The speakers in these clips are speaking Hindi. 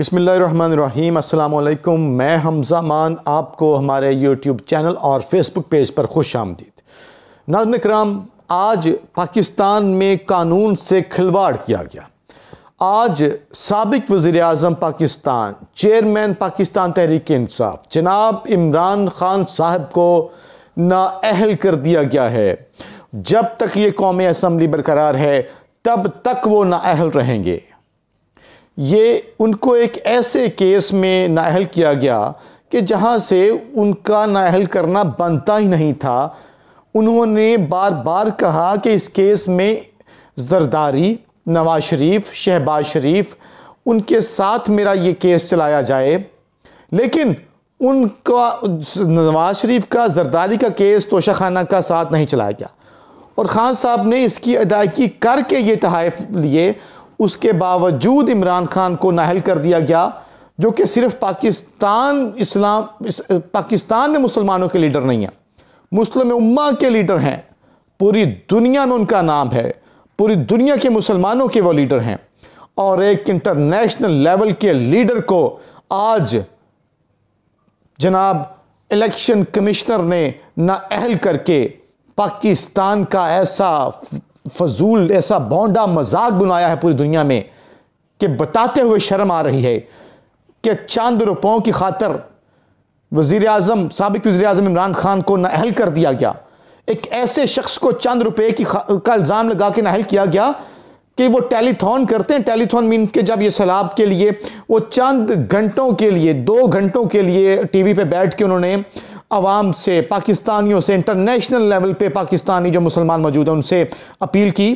बिसमीम् अल्लाम मैं हमज़ा मान आपको हमारे यूट्यूब चैनल और फेसबुक पेज पर खुश आमदीद नाजन कराम आज पाकिस्तान में कानून से खिलवाड़ किया गया आज सबक वज़ी अजम पाकिस्तान चेयरमैन पाकिस्तान तहरीक इंसाफ जनाब इमरान ख़ान साहब को नाअहल कर दिया गया है जब तक ये कौमी असम्बली बरकरार है तब तक वो नाअहल रहेंगे ये उनको एक ऐसे केस में नाहल किया गया कि जहाँ से उनका नाहल करना बनता ही नहीं था उन्होंने बार बार कहा कि इस केस में जरदारी नवाज शरीफ शहबाज शरीफ उनके साथ मेरा ये केस चलाया जाए लेकिन उनका नवाज शरीफ का जरदारी का केस तोशा खाना का साथ नहीं चलाया गया और ख़ान साहब ने इसकी अदायगी करके ये तहफ़ लिए उसके बावजूद इमरान खान को नाहल कर दिया गया जो कि सिर्फ पाकिस्तान इस्लाम इस, पाकिस्तान में मुसलमानों के लीडर नहीं हैं मुस्लिम उम्मा के लीडर हैं पूरी दुनिया में उनका नाम है पूरी दुनिया के मुसलमानों के वो लीडर हैं और एक इंटरनेशनल लेवल के लीडर को आज जनाब इलेक्शन कमिश्नर ने नाअहल करके पाकिस्तान का ऐसा फजूल ऐसा बौंडा मजाक बनाया है पूरी दुनिया में कि बताते हुए शर्म आ रही है कि चांद रुपयों की खातर वजीर अजम सबक वज़ी अजम इमरान खान को नाहल कर दिया गया एक ऐसे शख्स को चंद रुपये की का इल्ज़ाम लगा के नाहल किया गया कि वो टेलीथॉन करते हैं टेलीथॉन मीन के जब ये सैलाब के लिए वो चंद घंटों के लिए दो घंटों के लिए टीवी पे बैठ के उन्होंने आवाम से पाकिस्तानियों से इंटरनेशनल लेवल पे पाकिस्तानी जो मुसलमान मौजूद हैं उनसे अपील की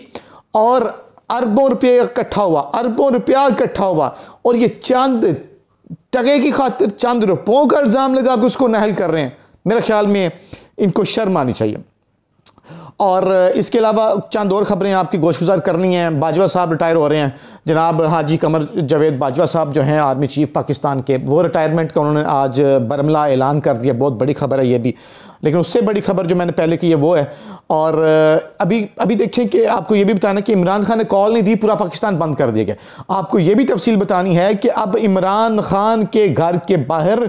और अरबों रुपये इकट्ठा हुआ अरबों रुपया इकट्ठा हुआ और ये चांद टगे की खातिर चांद रुपयों का इल्ज़ाम लगा कि उसको नहल कर रहे हैं मेरे ख्याल में इनको शर्म आनी चाहिए और इसके अलावा चंद और ख़बरें आपकी गोशगुजार करनी हैं बाजवा साहब रिटायर हो रहे हैं जनाब हाजी कमर जावेद बाजवा साहब जो हैं आर्मी चीफ पाकिस्तान के वो रिटायरमेंट का उन्होंने आज बरमला ऐलान कर दिया बहुत बड़ी खबर है ये भी लेकिन उससे बड़ी खबर जो मैंने पहले की है वो है और अभी अभी देखें कि आपको ये भी बताना कि इमरान खान ने कॉल नहीं दी पूरा पाकिस्तान बंद कर दिया गया आपको ये भी तफसील बतानी है कि अब इमरान खान के घर के बाहर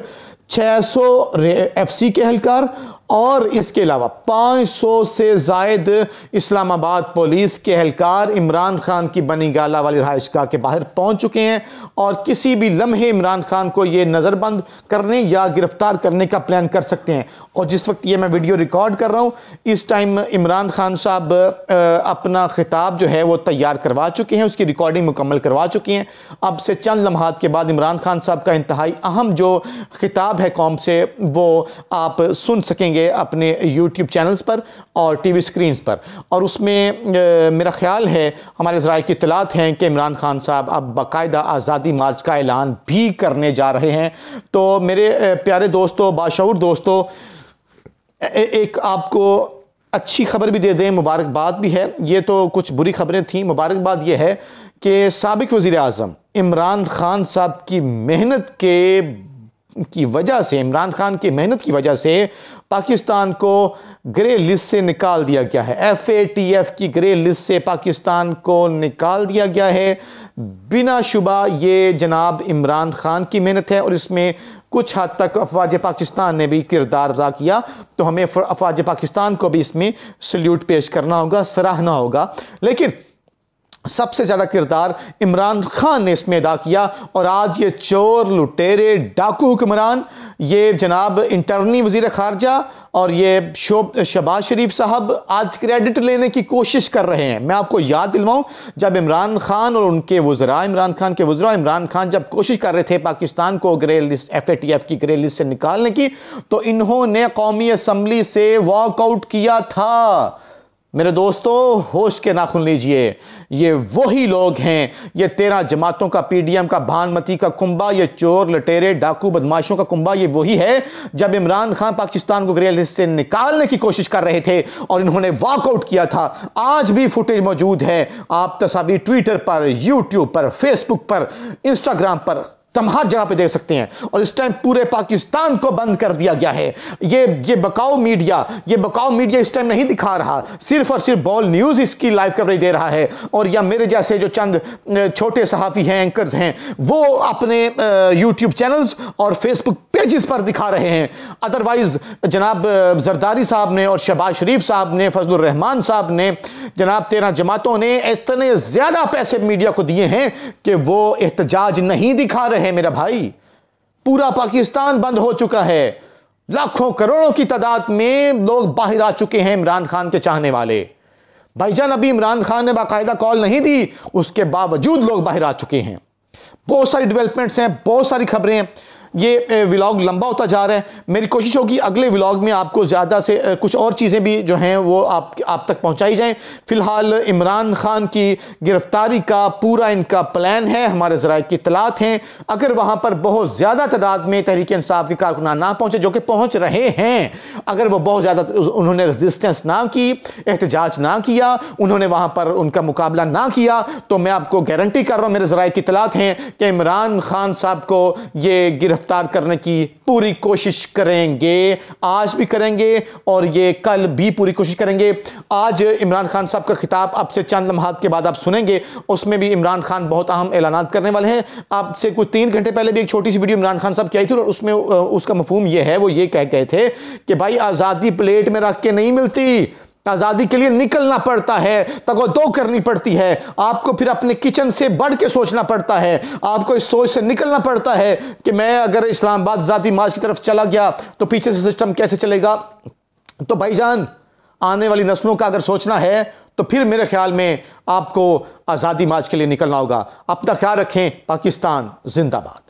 600 एफसी के एहलकार और इसके अलावा 500 से जायद इस्लामाबाद पुलिस के अहलकार इमरान खान की बनी गाला वाली गाह के बाहर पहुंच चुके हैं और किसी भी लम्हे इमरान खान को ये नज़रबंद करने या गिरफ्तार करने का प्लान कर सकते हैं और जिस वक्त ये मैं वीडियो रिकॉर्ड कर रहा हूँ इस टाइम इमरान खान साहब अपना खिताब जो है वो तैयार करवा चुके हैं उसकी रिकॉर्डिंग मुकम्मल करवा चुके हैं अब से चंद लम्हात के बाद इमरान खान साहब का इंतहाई अहम जो खिताब है कौम से वो आप सुन सकेंगे अपने यूट्यूब चैनल्स पर और टी वी स्क्रीन पर और उसमें मेरा ख्याल है हमारे ज़रा की इतलात हैं कि इमरान खान साहब अब बाकायदा आज़ादी मार्च का ऐलान भी करने जा रहे हैं तो मेरे प्यारे दोस्तों बाशूर दोस्तों एक आपको अच्छी खबर भी दे दें मुबारकबाद भी है ये तो कुछ बुरी खबरें थीं मुबारकबाद ये है कि सबक वज़ी अजम इमरान खान साहब की मेहनत के की वजह से इमरान खान की मेहनत की वजह से पाकिस्तान को ग्रे लिस्ट से निकाल दिया गया है एफ ए टी एफ की ग्रे लिस्ट से पाकिस्तान को निकाल दिया गया है बिना शुबा ये जनाब इमरान खान की मेहनत है और इसमें कुछ हद तक अफवाज पाकिस्तान ने भी किरदार अदा किया तो हमें अफवाज पाकिस्तान को भी इसमें सल्यूट पेश करना होगा सराहना होगा लेकिन सबसे ज़्यादा किरदार इमरान खान ने इसमें अदा किया और आज ये चोर लुटेरे डाकू हुक्मरान ये जनाब इंटरनी वजीर खारजा और ये शोब शबाज शरीफ साहब आज क्रेडिट लेने की कोशिश कर रहे हैं मैं आपको याद दिलवाऊं जब इमरान खान और उनके वजरा इमरान खान के वजरा इमरान खान जब कोशिश कर रहे थे पाकिस्तान को grey list F A T F की ग्रे लिस्ट से निकालने की तो इन्होंने कौमी असम्बली से वॉकआउट किया था मेरे दोस्तों होश के नाखुन लीजिए ये वही लोग हैं ये तेरह जमातों का पीडीएम का भानमती का कुंबा ये चोर लटेरे डाकू बदमाशों का कुंबा ये वही है जब इमरान खान पाकिस्तान को ग्रेल से निकालने की कोशिश कर रहे थे और इन्होंने वॉकआउट किया था आज भी फुटेज मौजूद है आप तस्वीर ट्विटर पर यूट्यूब पर फेसबुक पर इंस्टाग्राम पर तम हर जगह पे देख सकते हैं और इस टाइम पूरे पाकिस्तान को बंद कर दिया गया है ये ये बकाऊ मीडिया ये बकाऊ मीडिया इस टाइम नहीं दिखा रहा सिर्फ और सिर्फ बॉल न्यूज़ इसकी लाइव कवरेज दे रहा है और या मेरे जैसे जो चंद छोटे सहाफ़ी हैं एंकर्स हैं वो अपने यूट्यूब चैनल्स और फेसबुक पेजेस पर दिखा रहे हैं अदरवाइज़ जनाब जरदारी साहब ने और शहबाज शरीफ साहब ने फजलरहमान साहब ने जनाब तेरह जमातों ने इतने ज़्यादा पैसे मीडिया को दिए हैं कि वो एहतजाज नहीं दिखा रहे है मेरा भाई पूरा पाकिस्तान बंद हो चुका है लाखों करोड़ों की तादाद में लोग बाहर आ चुके हैं इमरान खान के चाहने वाले भाईजान अभी इमरान खान ने बाकायदा कॉल नहीं दी उसके बावजूद लोग बाहर आ चुके हैं बहुत सारी डेवलपमेंट्स हैं बहुत सारी खबरें हैं ये व्लॉग लंबा होता जा रहा है मेरी कोशिश होगी अगले व्लॉग में आपको ज़्यादा से कुछ और चीज़ें भी जो हैं वो आप आप तक पहुँचाई जाएँ फ़िलहाल इमरान ख़ान की गिरफ़्तारी का पूरा इनका प्लान है हमारे ज़रा की इतलात हैं अगर वहाँ पर बहुत ज़्यादा तादाद में तहरीक इंसाफ के कारकुना ना पहुँचे जो कि पहुँच रहे हैं अगर वह बहुत ज़्यादा उन्होंने रजिस्टेंस ना की एहतजाज ना किया उन्होंने वहाँ पर उनका मुकाबला ना किया तो मैं आपको गारंटी कर रहा हूँ मेरे ज़रा की इतलात हैं कि इमरान खान साहब को ये गिरफ्त गिरफ्तार करने की पूरी कोशिश करेंगे आज भी करेंगे और ये कल भी पूरी कोशिश करेंगे आज इमरान खान साहब का खिताब आपसे चंद लम्हात के बाद आप सुनेंगे उसमें भी इमरान खान बहुत अहम ऐलान करने वाले हैं आपसे कुछ तीन घंटे पहले भी एक छोटी सी वीडियो इमरान खान साहब की आई थी और उसमें उसका मफहम यह है वो ये कह गए थे कि भाई आज़ादी प्लेट में रख के नहीं मिलती आज़ादी के लिए निकलना पड़ता है दो करनी पड़ती है आपको फिर अपने किचन से बढ़ के सोचना पड़ता है आपको इस सोच से निकलना पड़ता है कि मैं अगर इस्लामाबाद आजादी मार्च की तरफ चला गया तो पीछे से सिस्टम कैसे चलेगा तो भाईजान आने वाली नस्लों का अगर सोचना है तो फिर मेरे ख्याल में आपको आज़ादी मार्च के लिए निकलना होगा अपना ख्याल रखें पाकिस्तान जिंदाबाद